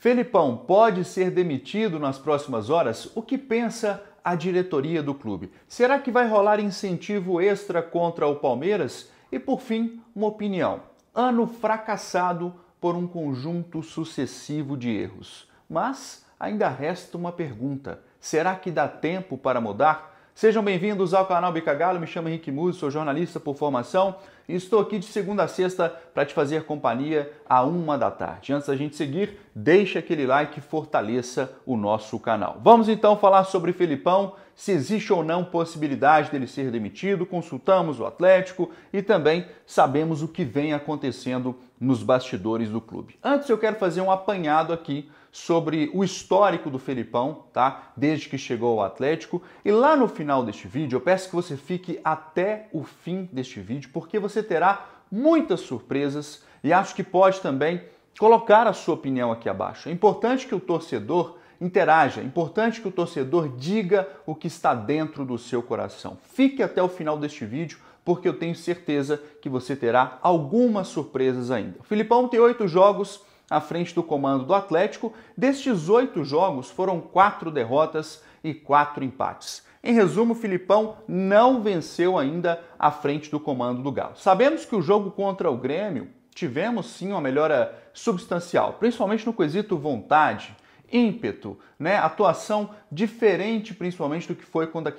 Felipão pode ser demitido nas próximas horas? O que pensa a diretoria do clube? Será que vai rolar incentivo extra contra o Palmeiras? E por fim, uma opinião. Ano fracassado por um conjunto sucessivo de erros. Mas ainda resta uma pergunta: será que dá tempo para mudar? Sejam bem-vindos ao canal Bicagalo, me chamo Henrique Muso, sou jornalista por formação. E estou aqui de segunda a sexta para te fazer companhia a uma da tarde. Antes da gente seguir, deixa aquele like e fortaleça o nosso canal. Vamos então falar sobre Felipão se existe ou não possibilidade dele ser demitido, consultamos o Atlético e também sabemos o que vem acontecendo nos bastidores do clube. Antes eu quero fazer um apanhado aqui sobre o histórico do Felipão, tá? Desde que chegou ao Atlético. E lá no final deste vídeo, eu peço que você fique até o fim deste vídeo, porque você terá muitas surpresas e acho que pode também colocar a sua opinião aqui abaixo. É importante que o torcedor Interaja. É importante que o torcedor diga o que está dentro do seu coração. Fique até o final deste vídeo porque eu tenho certeza que você terá algumas surpresas ainda. O Filipão tem oito jogos à frente do comando do Atlético. Destes oito jogos, foram quatro derrotas e quatro empates. Em resumo, o Filipão não venceu ainda à frente do comando do Galo. Sabemos que o jogo contra o Grêmio tivemos sim uma melhora substancial, principalmente no quesito vontade, ímpeto, né? atuação diferente, principalmente do que foi contra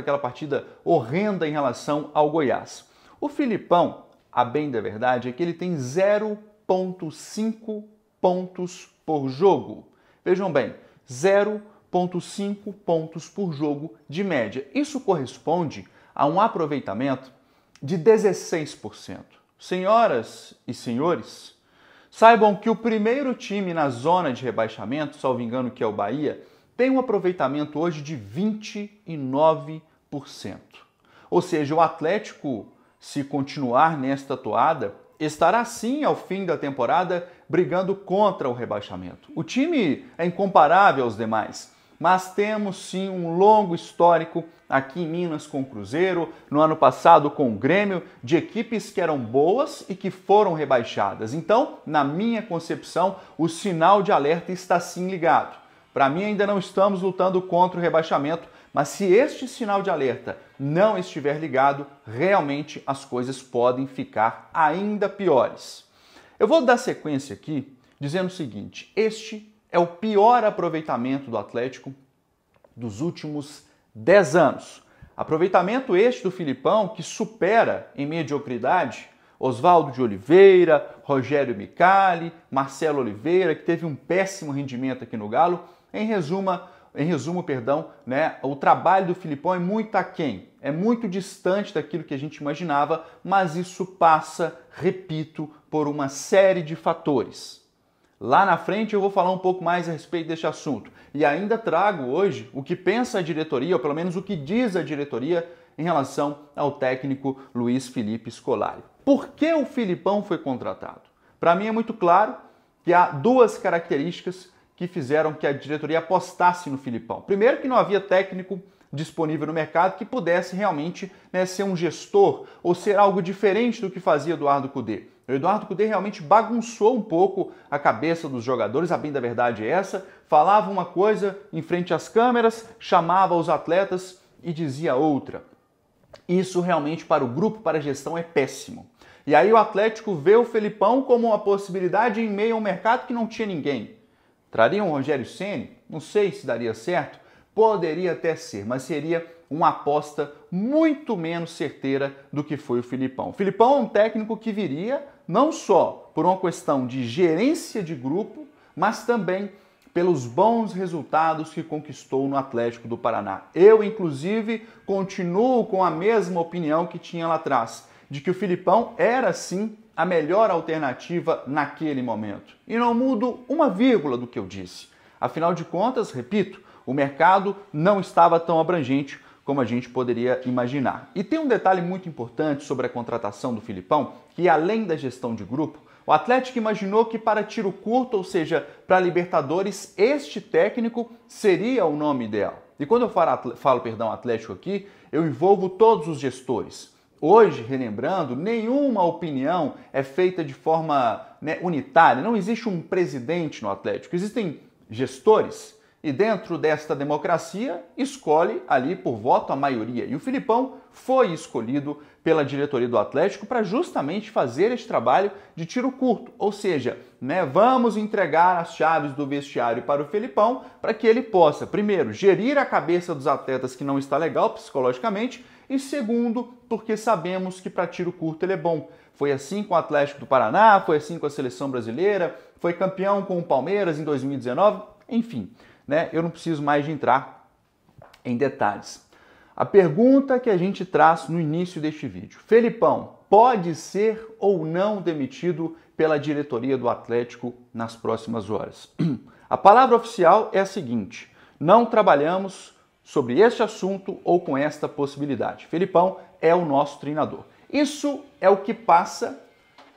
aquela partida horrenda em relação ao Goiás. O Filipão, a bem da verdade, é que ele tem 0,5 pontos por jogo. Vejam bem, 0,5 pontos por jogo de média. Isso corresponde a um aproveitamento de 16%. Senhoras e senhores, Saibam que o primeiro time na zona de rebaixamento, salvo engano que é o Bahia, tem um aproveitamento hoje de 29%. Ou seja, o Atlético, se continuar nesta toada, estará sim ao fim da temporada brigando contra o rebaixamento. O time é incomparável aos demais, mas temos sim um longo histórico aqui em Minas com o Cruzeiro, no ano passado com o Grêmio, de equipes que eram boas e que foram rebaixadas. Então, na minha concepção, o sinal de alerta está sim ligado. Para mim, ainda não estamos lutando contra o rebaixamento, mas se este sinal de alerta não estiver ligado, realmente as coisas podem ficar ainda piores. Eu vou dar sequência aqui dizendo o seguinte: este é o pior aproveitamento do Atlético dos últimos 10 anos. Aproveitamento este do Filipão que supera em mediocridade Oswaldo de Oliveira, Rogério Micali, Marcelo Oliveira, que teve um péssimo rendimento aqui no Galo. Em resumo em resumo, perdão, né, o trabalho do Filipão é muito aquém, é muito distante daquilo que a gente imaginava, mas isso passa, repito, por uma série de fatores. Lá na frente eu vou falar um pouco mais a respeito deste assunto e ainda trago hoje o que pensa a diretoria, ou pelo menos o que diz a diretoria em relação ao técnico Luiz Felipe Scolari. Por que o Filipão foi contratado? Para mim é muito claro que há duas características que fizeram que a diretoria apostasse no Filipão. Primeiro, que não havia técnico disponível no mercado que pudesse realmente né, ser um gestor ou ser algo diferente do que fazia Eduardo Cudê. O Eduardo Cudê realmente bagunçou um pouco a cabeça dos jogadores, a bem da verdade é essa. Falava uma coisa em frente às câmeras, chamava os atletas e dizia outra. Isso realmente para o grupo, para a gestão, é péssimo. E aí o Atlético vê o Felipão como uma possibilidade em meio a um mercado que não tinha ninguém. Trariam um Rogério Ceni? Não sei se daria certo. Poderia até ser, mas seria uma aposta muito menos certeira do que foi o Filipão. O Filipão é um técnico que viria não só por uma questão de gerência de grupo, mas também pelos bons resultados que conquistou no Atlético do Paraná. Eu, inclusive, continuo com a mesma opinião que tinha lá atrás, de que o Filipão era sim a melhor alternativa naquele momento. E não mudo uma vírgula do que eu disse. Afinal de contas, repito, o mercado não estava tão abrangente como a gente poderia imaginar. E tem um detalhe muito importante sobre a contratação do Filipão, que além da gestão de grupo, o Atlético imaginou que para tiro curto, ou seja, para Libertadores, este técnico seria o nome ideal. E quando eu falo, falo perdão, Atlético aqui, eu envolvo todos os gestores. Hoje, relembrando, nenhuma opinião é feita de forma né, unitária. Não existe um presidente no Atlético. Existem gestores e dentro desta democracia escolhe ali por voto a maioria. E o Filipão foi escolhido pela diretoria do Atlético para justamente fazer esse trabalho de tiro curto, ou seja, né, vamos entregar as chaves do vestiário para o Filipão para que ele possa, primeiro, gerir a cabeça dos atletas que não está legal psicologicamente e segundo, porque sabemos que para tiro curto ele é bom. Foi assim com o Atlético do Paraná, foi assim com a seleção brasileira, foi campeão com o Palmeiras em 2019, enfim né? Eu não preciso mais de entrar em detalhes. A pergunta que a gente traz no início deste vídeo. Felipão, pode ser ou não demitido pela diretoria do Atlético nas próximas horas. A palavra oficial é a seguinte: não trabalhamos sobre este assunto ou com esta possibilidade. Felipão é o nosso treinador. Isso é o que passa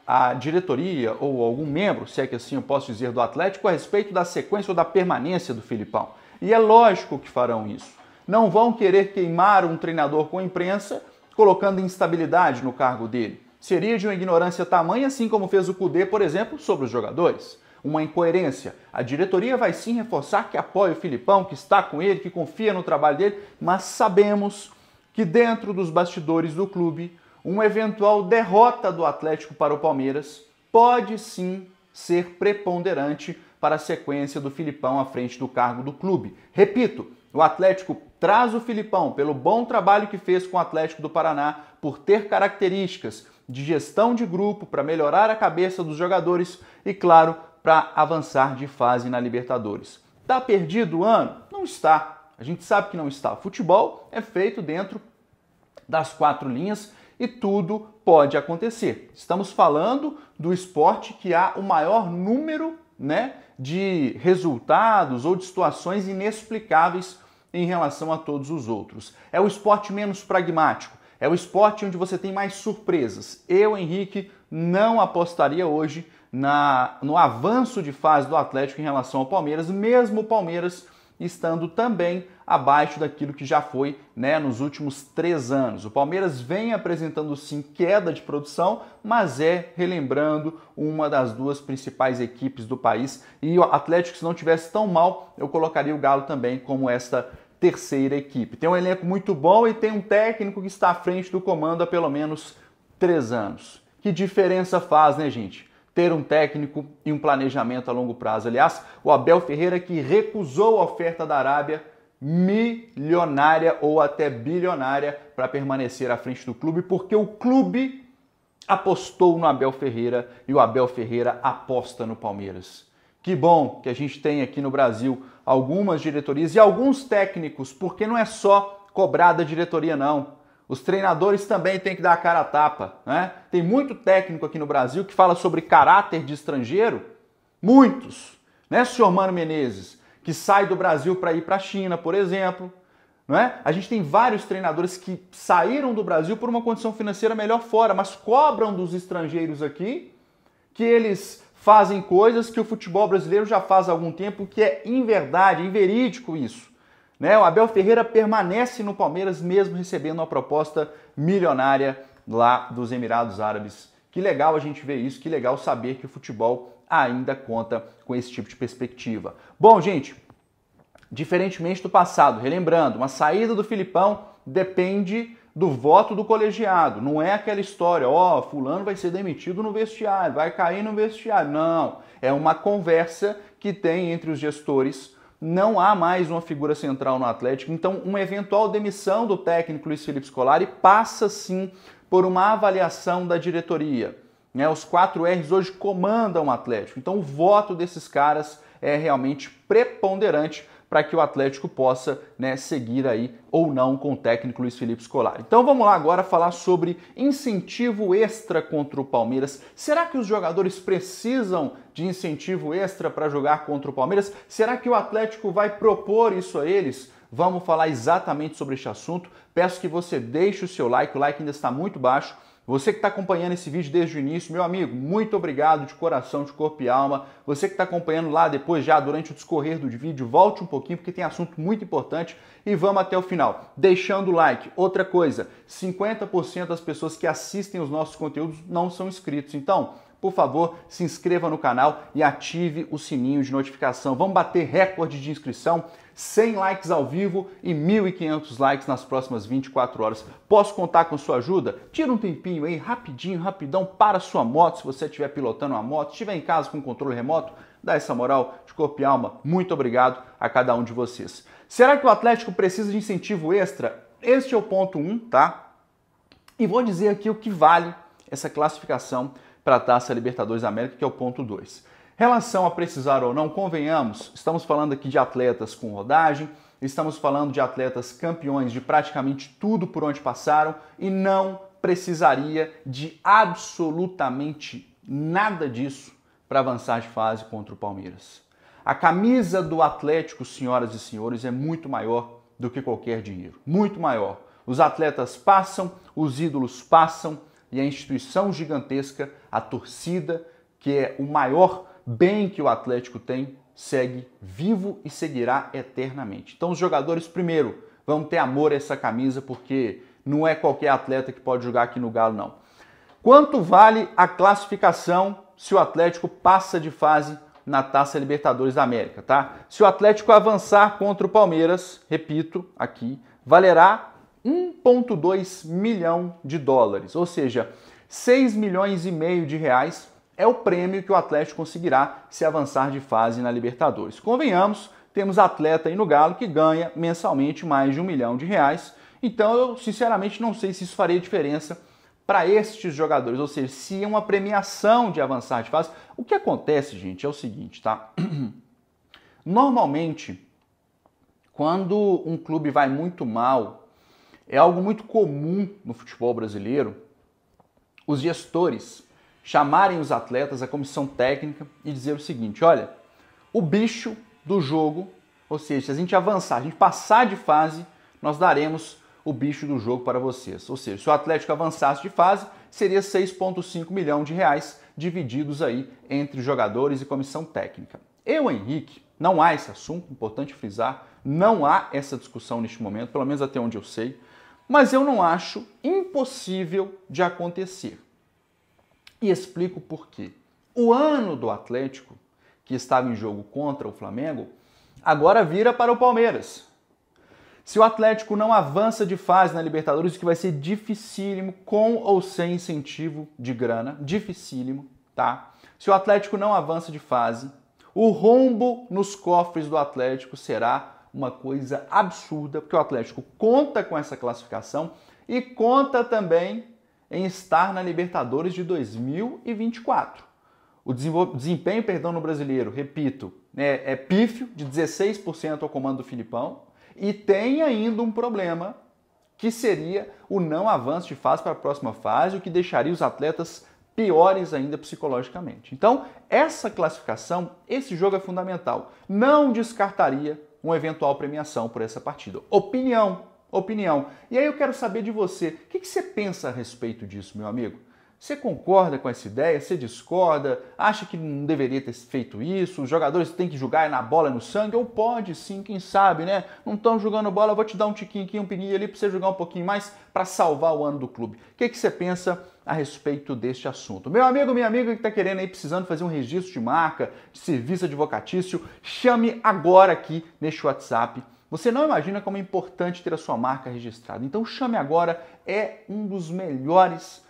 a diretoria ou algum membro, se é que assim eu posso dizer, do Atlético a respeito da sequência ou da permanência do Filipão. E é lógico que farão isso. Não vão querer queimar um treinador com a imprensa colocando instabilidade no cargo dele. Seria de uma ignorância tamanha, assim como fez o Cudê, por exemplo, sobre os jogadores. Uma incoerência. A diretoria vai sim reforçar que apoia o Filipão, que está com ele, que confia no trabalho dele, mas sabemos que dentro dos bastidores do clube uma eventual derrota do Atlético para o Palmeiras pode sim ser preponderante para a sequência do Filipão à frente do cargo do clube. Repito, o Atlético traz o Filipão pelo bom trabalho que fez com o Atlético do Paraná, por ter características de gestão de grupo para melhorar a cabeça dos jogadores e, claro, para avançar de fase na Libertadores. Está perdido o ano? Não está. A gente sabe que não está. Futebol é feito dentro das quatro linhas e tudo pode acontecer. Estamos falando do esporte que há o maior número né, de resultados ou de situações inexplicáveis em relação a todos os outros. É o esporte menos pragmático, é o esporte onde você tem mais surpresas. Eu, Henrique, não apostaria hoje na, no avanço de fase do Atlético em relação ao Palmeiras, mesmo o Palmeiras estando também abaixo daquilo que já foi né, nos últimos três anos. O Palmeiras vem apresentando sim queda de produção, mas é, relembrando, uma das duas principais equipes do país. E o Atlético, se não tivesse tão mal, eu colocaria o Galo também como esta terceira equipe. Tem um elenco muito bom e tem um técnico que está à frente do comando há pelo menos três anos. Que diferença faz, né, gente? ter um técnico e um planejamento a longo prazo. Aliás, o Abel Ferreira que recusou a oferta da Arábia milionária ou até bilionária para permanecer à frente do clube, porque o clube apostou no Abel Ferreira e o Abel Ferreira aposta no Palmeiras. Que bom que a gente tem aqui no Brasil algumas diretorias e alguns técnicos, porque não é só cobrar da diretoria não. Os treinadores também têm que dar a cara a tapa. Né? Tem muito técnico aqui no Brasil que fala sobre caráter de estrangeiro. Muitos. Né, senhor Mano Menezes? Que sai do Brasil para ir para a China, por exemplo. É? A gente tem vários treinadores que saíram do Brasil por uma condição financeira melhor fora, mas cobram dos estrangeiros aqui que eles fazem coisas que o futebol brasileiro já faz há algum tempo, que é inverdade, inverídico isso. Né? O Abel Ferreira permanece no Palmeiras mesmo recebendo uma proposta milionária lá dos Emirados Árabes. Que legal a gente ver isso, que legal saber que o futebol ainda conta com esse tipo de perspectiva. Bom, gente, diferentemente do passado, relembrando, uma saída do Filipão depende do voto do colegiado. Não é aquela história, ó, oh, fulano vai ser demitido no vestiário, vai cair no vestiário. Não, é uma conversa que tem entre os gestores não há mais uma figura central no Atlético, então uma eventual demissão do técnico Luiz Felipe Scolari passa sim por uma avaliação da diretoria. Né? Os quatro R's hoje comandam o Atlético, então o voto desses caras é realmente preponderante para que o Atlético possa né, seguir aí ou não com o técnico Luiz Felipe Scolari. Então vamos lá agora falar sobre incentivo extra contra o Palmeiras. Será que os jogadores precisam de incentivo extra para jogar contra o Palmeiras? Será que o Atlético vai propor isso a eles? Vamos falar exatamente sobre este assunto. Peço que você deixe o seu like, o like ainda está muito baixo você que está acompanhando esse vídeo desde o início, meu amigo, muito obrigado de coração, de corpo e alma. Você que está acompanhando lá depois, já durante o discorrer do vídeo, volte um pouquinho porque tem assunto muito importante e vamos até o final. Deixando o like. Outra coisa, 50% das pessoas que assistem os nossos conteúdos não são inscritos. Então, por favor, se inscreva no canal e ative o sininho de notificação. Vamos bater recorde de inscrição. 100 likes ao vivo e 1.500 likes nas próximas 24 horas. Posso contar com sua ajuda? Tira um tempinho aí, rapidinho, rapidão, para sua moto, se você estiver pilotando uma moto, estiver em casa com controle remoto, dá essa moral de corpo e alma. Muito obrigado a cada um de vocês. Será que o Atlético precisa de incentivo extra? Este é o ponto 1, um, tá? E vou dizer aqui o que vale essa classificação para a Taça Libertadores da América, que é o ponto 2. Relação a precisar ou não, convenhamos, estamos falando aqui de atletas com rodagem, estamos falando de atletas campeões de praticamente tudo por onde passaram e não precisaria de absolutamente nada disso para avançar de fase contra o Palmeiras. A camisa do Atlético, senhoras e senhores, é muito maior do que qualquer dinheiro. Muito maior. Os atletas passam, os ídolos passam e a instituição gigantesca, a torcida, que é o maior bem que o Atlético tem segue vivo e seguirá eternamente. Então, os jogadores, primeiro, vão ter amor a essa camisa, porque não é qualquer atleta que pode jogar aqui no Galo, não. Quanto vale a classificação se o Atlético passa de fase na Taça Libertadores da América, tá? Se o Atlético avançar contra o Palmeiras, repito aqui, valerá 1,2 milhão de dólares, ou seja, 6 milhões e meio de reais é o prêmio que o Atlético conseguirá se avançar de fase na Libertadores. Convenhamos, temos atleta aí no Galo que ganha mensalmente mais de um milhão de reais. Então eu sinceramente não sei se isso faria diferença para estes jogadores, ou seja, se é uma premiação de avançar de fase. O que acontece, gente, é o seguinte, tá? Normalmente, quando um clube vai muito mal, é algo muito comum no futebol brasileiro, os gestores chamarem os atletas, a comissão técnica e dizer o seguinte: olha, o bicho do jogo, ou seja, se a gente avançar, a gente passar de fase, nós daremos o bicho do jogo para vocês. Ou seja, se o Atlético avançasse de fase, seria 6,5 milhões de reais divididos aí entre jogadores e comissão técnica. Eu, Henrique, não há esse assunto, importante frisar, não há essa discussão neste momento, pelo menos até onde eu sei, mas eu não acho impossível de acontecer e explico por quê. O ano do Atlético, que estava em jogo contra o Flamengo, agora vira para o Palmeiras. Se o Atlético não avança de fase na Libertadores, que vai ser dificílimo, com ou sem incentivo de grana, dificílimo, tá? Se o Atlético não avança de fase, o rombo nos cofres do Atlético será uma coisa absurda, porque o Atlético conta com essa classificação e conta também em estar na Libertadores de 2024. O desempenho perdão, no brasileiro, repito, é, é pífio, de 16% ao comando do Filipão, e tem ainda um problema, que seria o não avanço de fase para a próxima fase, o que deixaria os atletas piores ainda psicologicamente. Então, essa classificação, esse jogo é fundamental. Não descartaria uma eventual premiação por essa partida. Opinião opinião. E aí eu quero saber de você, o que, que você pensa a respeito disso, meu amigo? Você concorda com essa ideia? Você discorda? Acha que não deveria ter feito isso? Os jogadores têm que jogar na bola, no sangue? Ou pode sim, quem sabe, né? Não estão jogando bola, vou te dar um tiquinho aqui, um pininho ali para você jogar um pouquinho mais para salvar o ano do clube. O que, que você pensa a respeito deste assunto? Meu amigo, minha amiga que está querendo aí, precisando fazer um registro de marca, de serviço advocatício, chame agora aqui neste WhatsApp você não imagina como é importante ter a sua marca registrada. Então chame agora, é um dos melhores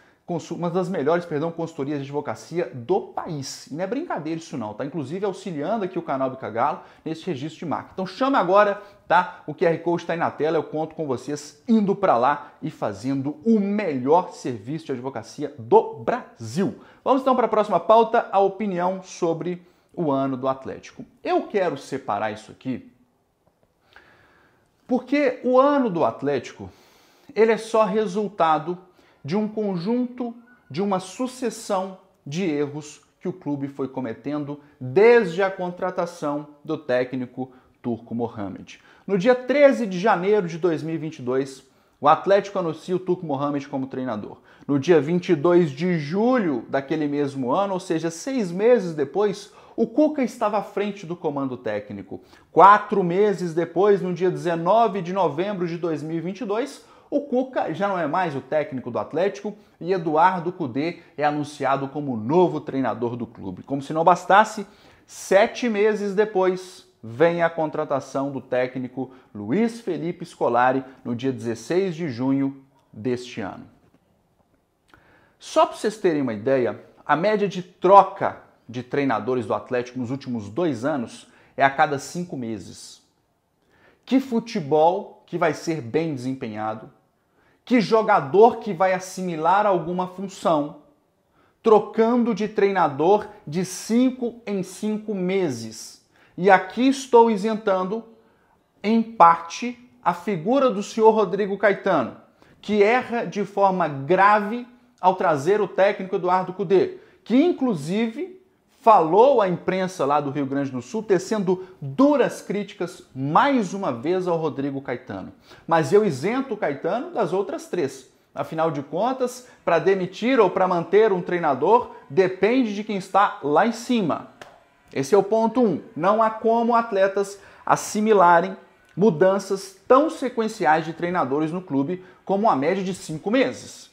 uma das melhores, perdão, consultorias de advocacia do país. E não é brincadeira isso não, tá? Inclusive auxiliando aqui o canal do Cagalo nesse registro de marca. Então chame agora, tá? O QR Code está aí na tela, eu conto com vocês indo para lá e fazendo o melhor serviço de advocacia do Brasil. Vamos então para a próxima pauta, a opinião sobre o ano do Atlético. Eu quero separar isso aqui porque o ano do Atlético, ele é só resultado de um conjunto, de uma sucessão de erros que o clube foi cometendo desde a contratação do técnico turco Mohamed. No dia 13 de janeiro de 2022, o Atlético anuncia o Turco Mohamed como treinador. No dia 22 de julho daquele mesmo ano, ou seja, seis meses depois, o Cuca estava à frente do comando técnico. Quatro meses depois, no dia 19 de novembro de 2022, o Cuca já não é mais o técnico do Atlético e Eduardo Cudê é anunciado como novo treinador do clube. Como se não bastasse, sete meses depois vem a contratação do técnico Luiz Felipe Scolari no dia 16 de junho deste ano. Só para vocês terem uma ideia, a média de troca de treinadores do Atlético nos últimos dois anos é a cada cinco meses. Que futebol que vai ser bem desempenhado? Que jogador que vai assimilar alguma função? Trocando de treinador de cinco em cinco meses. E aqui estou isentando, em parte, a figura do senhor Rodrigo Caetano, que erra de forma grave ao trazer o técnico Eduardo Cudê, que inclusive falou à imprensa lá do Rio Grande do Sul, tecendo duras críticas mais uma vez ao Rodrigo Caetano. Mas eu isento o Caetano das outras três. Afinal de contas, para demitir ou para manter um treinador depende de quem está lá em cima. Esse é o ponto 1. Um. Não há como atletas assimilarem mudanças tão sequenciais de treinadores no clube como a média de cinco meses.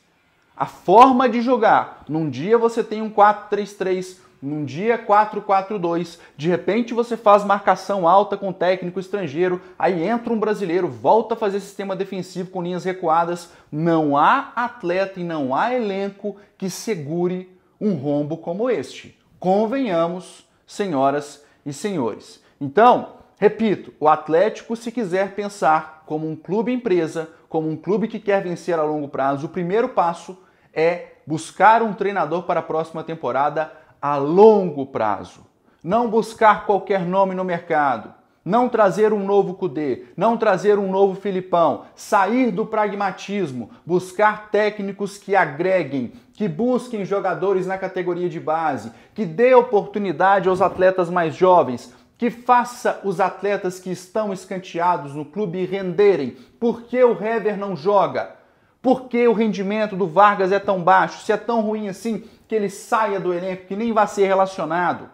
A forma de jogar. Num dia você tem um 4-3-3, num dia 4-4-2, de repente você faz marcação alta com técnico estrangeiro, aí entra um brasileiro, volta a fazer sistema defensivo com linhas recuadas. Não há atleta e não há elenco que segure um rombo como este. Convenhamos, senhoras e senhores. Então, repito, o Atlético, se quiser pensar como um clube empresa, como um clube que quer vencer a longo prazo, o primeiro passo é buscar um treinador para a próxima temporada a longo prazo. Não buscar qualquer nome no mercado, não trazer um novo Cudê, não trazer um novo Filipão, sair do pragmatismo, buscar técnicos que agreguem, que busquem jogadores na categoria de base, que dê oportunidade aos atletas mais jovens, que faça os atletas que estão escanteados no clube renderem. Por que o Hever não joga? Por que o rendimento do Vargas é tão baixo? Se é tão ruim assim, que ele saia do elenco, que nem vai ser relacionado.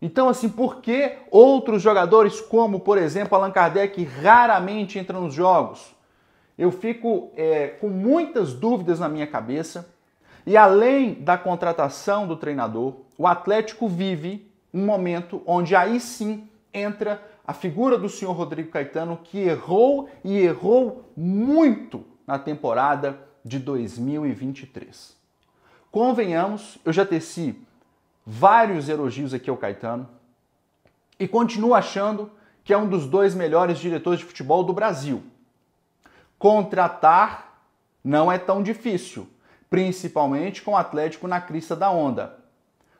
Então, assim, por que outros jogadores, como por exemplo Allan Kardec, raramente entram nos jogos? Eu fico é, com muitas dúvidas na minha cabeça. E além da contratação do treinador, o Atlético vive um momento onde aí sim entra a figura do senhor Rodrigo Caetano, que errou e errou muito na temporada de 2023. Convenhamos, eu já teci vários elogios aqui ao Caetano e continuo achando que é um dos dois melhores diretores de futebol do Brasil. Contratar não é tão difícil, principalmente com o Atlético na crista da onda.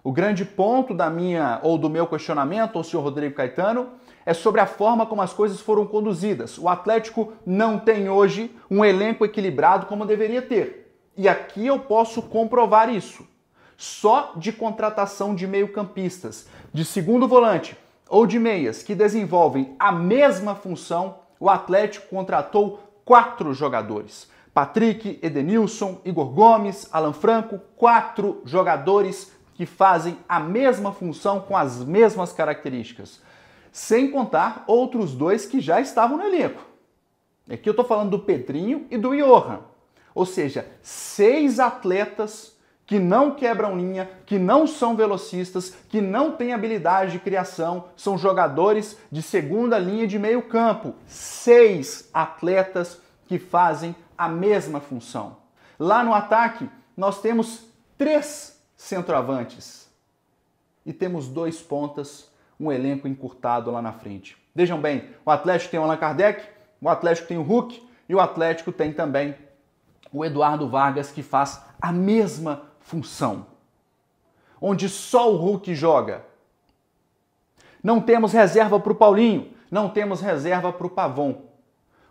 O grande ponto da minha ou do meu questionamento ao senhor Rodrigo Caetano é sobre a forma como as coisas foram conduzidas. O Atlético não tem hoje um elenco equilibrado como deveria ter. E aqui eu posso comprovar isso. Só de contratação de meio-campistas, de segundo volante ou de meias que desenvolvem a mesma função, o Atlético contratou quatro jogadores. Patrick, Edenilson, Igor Gomes, Alan Franco, quatro jogadores que fazem a mesma função com as mesmas características. Sem contar outros dois que já estavam no elenco. Aqui eu estou falando do Pedrinho e do Johan. Ou seja, seis atletas que não quebram linha, que não são velocistas, que não têm habilidade de criação, são jogadores de segunda linha de meio campo. Seis atletas que fazem a mesma função. Lá no ataque, nós temos três centroavantes e temos dois pontas, um elenco encurtado lá na frente. Vejam bem, o Atlético tem o Allan Kardec, o Atlético tem o Hulk e o Atlético tem também o Eduardo Vargas que faz a mesma função. Onde só o Hulk joga. Não temos reserva para o Paulinho, não temos reserva para o Pavon.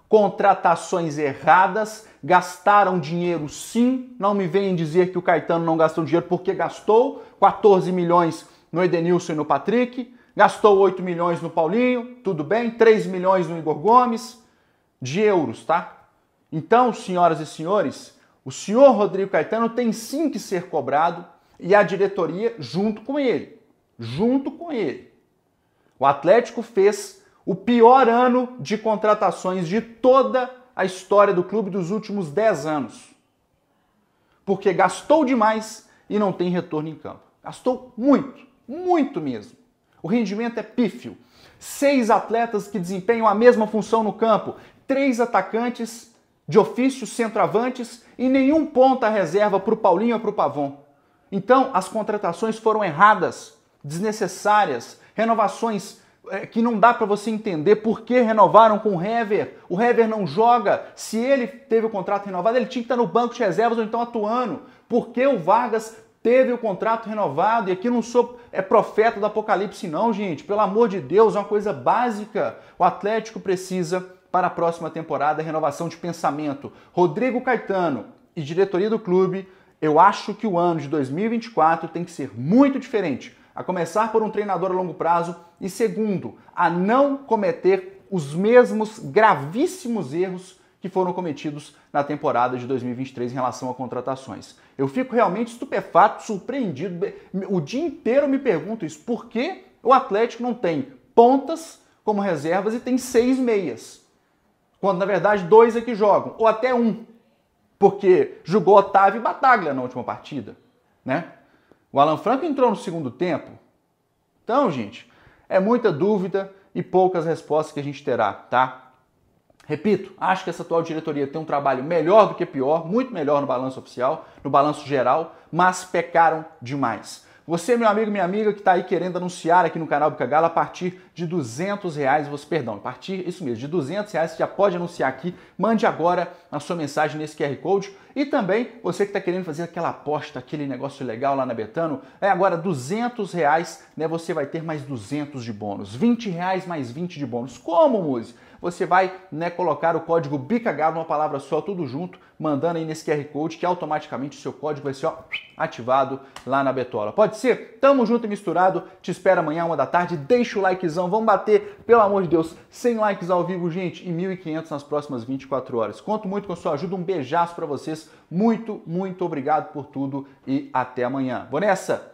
Contratações erradas, gastaram dinheiro sim. Não me venham dizer que o Caetano não gastou dinheiro porque gastou 14 milhões no Edenilson e no Patrick, gastou 8 milhões no Paulinho, tudo bem, 3 milhões no Igor Gomes, de euros, tá? Então, senhoras e senhores, o senhor Rodrigo Caetano tem sim que ser cobrado e a diretoria junto com ele. Junto com ele. O Atlético fez o pior ano de contratações de toda a história do clube dos últimos 10 anos. Porque gastou demais e não tem retorno em campo. Gastou muito, muito mesmo. O rendimento é pífio. Seis atletas que desempenham a mesma função no campo, três atacantes de ofício centroavantes e nenhum ponto à reserva para o Paulinho ou para o Pavon. Então, as contratações foram erradas, desnecessárias, renovações é, que não dá para você entender por que renovaram com o Hever. O Hever não joga. Se ele teve o contrato renovado, ele tinha que estar tá no banco de reservas ou então atuando. Por que o Vargas teve o contrato renovado? E aqui eu não sou é, profeta do apocalipse não, gente. Pelo amor de Deus, é uma coisa básica. O Atlético precisa para a próxima temporada, renovação de pensamento. Rodrigo Caetano e diretoria do clube, eu acho que o ano de 2024 tem que ser muito diferente. A começar por um treinador a longo prazo e, segundo, a não cometer os mesmos gravíssimos erros que foram cometidos na temporada de 2023 em relação a contratações. Eu fico realmente estupefato, surpreendido. O dia inteiro me pergunto isso: por que o Atlético não tem pontas como reservas e tem seis meias? quando na verdade dois é que jogam, ou até um, porque jogou Otávio e Bataglia na última partida, né? O Alan Franco entrou no segundo tempo. Então, gente, é muita dúvida e poucas respostas que a gente terá, tá? Repito, acho que essa atual diretoria tem um trabalho melhor do que pior, muito melhor no balanço oficial, no balanço geral, mas pecaram demais. Você, meu amigo, minha amiga, que está aí querendo anunciar aqui no canal Bica Gala, a partir de 200 reais, você, perdão, a partir, isso mesmo, de 200 reais, você já pode anunciar aqui, mande agora a sua mensagem nesse QR Code. E também, você que está querendo fazer aquela aposta, aquele negócio legal lá na Betano, é agora 200 reais, né, você vai ter mais 200 de bônus, 20 reais mais 20 de bônus. Como, Muzi? você vai né, colocar o código BICAGALO, uma palavra só, tudo junto, mandando aí nesse QR Code que automaticamente o seu código vai ser ó, ativado lá na Betola. Pode ser? Tamo junto e misturado. Te espero amanhã, uma da tarde. Deixa o likezão. Vamos bater, pelo amor de Deus, 100 likes ao vivo, gente, e 1.500 nas próximas 24 horas. Conto muito com a sua ajuda. Um beijaço para vocês. Muito, muito obrigado por tudo e até amanhã. Vou nessa!